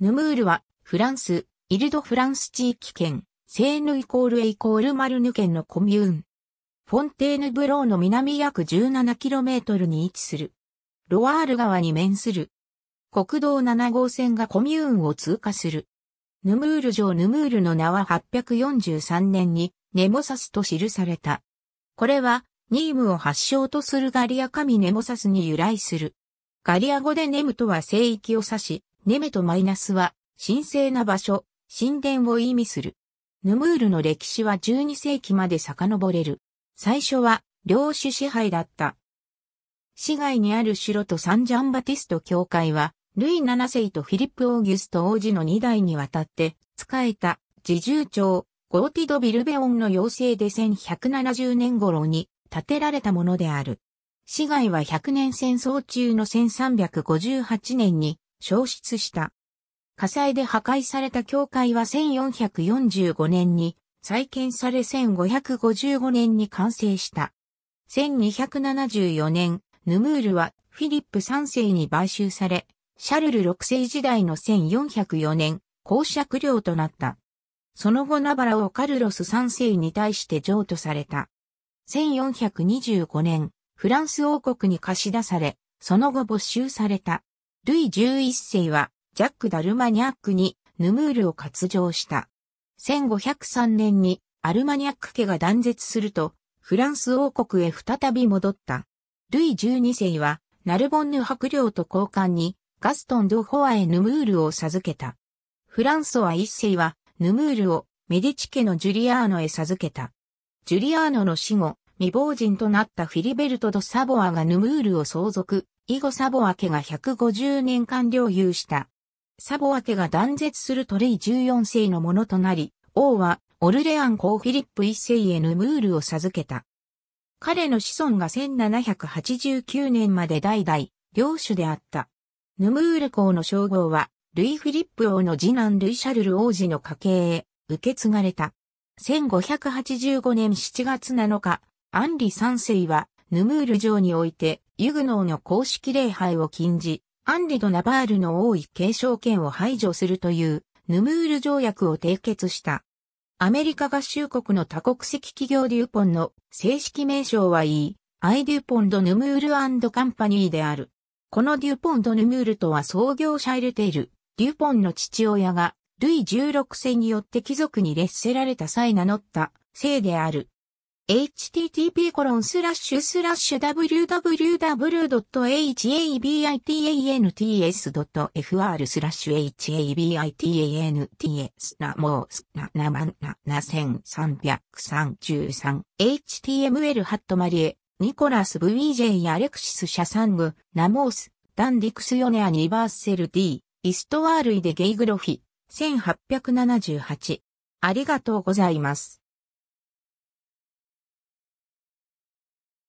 ヌムールは、フランス、イルド・フランス地域圏、セーヌイコールエイコールマルヌ県のコミューン。フォンテーヌ・ブローの南約 17km に位置する。ロワール川に面する。国道7号線がコミューンを通過する。ヌムール城ヌムールの名は843年にネモサスと記された。これはニームを発祥とするガリア神ネモサスに由来する。ガリア語でネムとは聖域を指し、ネメトマイナスは、神聖な場所、神殿を意味する。ヌムールの歴史は12世紀まで遡れる。最初は、領主支配だった。市外にある城とサンジャンバティスト教会は、ルイ7世とフィリップ・オーギュスト王子の2代にわたって、仕えた、自重長、ゴーティド・ビルベオンの要請で1170年頃に建てられたものである。市外は100年戦争中の1358年に消失した。火災で破壊された教会は1445年に再建され1555年に完成した。1274年、ヌムールはフィリップ3世に買収され、シャルル6世時代の1404年、公爵領となった。その後ナバラをカルロス3世に対して譲渡された。1425年、フランス王国に貸し出され、その後没収された。ルイ11世は、ジャック・ダルマニャックに、ヌムールを割譲した。1503年に、アルマニャック家が断絶すると、フランス王国へ再び戻った。ルイ12世は、ナルボンヌ伯領と交換に、ガストン・ド・ホアへヌムールを授けた。フランソワ一世は、ヌムールを、メディチ家のジュリアーノへ授けた。ジュリアーノの死後、未亡人となったフィリベルト・ド・サボアがヌムールを相続、以後サボア家が150年間領有した。サボア家が断絶するトレイ14世のものとなり、王はオルレアン公フィリップ一世へヌムールを授けた。彼の子孫が1789年まで代々、領主であった。ヌムール公の称号は、ルイ・フィリップ王の次男ルイ・シャルル王子の家系へ受け継がれた。1585年7月7日、アンリ3世はヌムール城において、ユグノーの公式礼拝を禁じ、アンリド・ナバールの王位継承権を排除するという、ヌムール条約を締結した。アメリカ合衆国の多国籍企業デューポンの正式名称は E、I デューポンド・ヌムールカンパニーである。このデューポンド・ヌムールとは創業者入ルテール、デューポンの父親が、ルイ16世によって貴族に劣せられた際名乗った、姓である。http://www.habitants.fr スラッシュ habitants なもうすななまんな7333 html ハットマリエニコラス・ブィージェイ・アレクシス・シャサングナモースダン・ディクス・ヨネア・ニバーセル・ディイストワールイでゲイグロフィ1878ありがとうございます。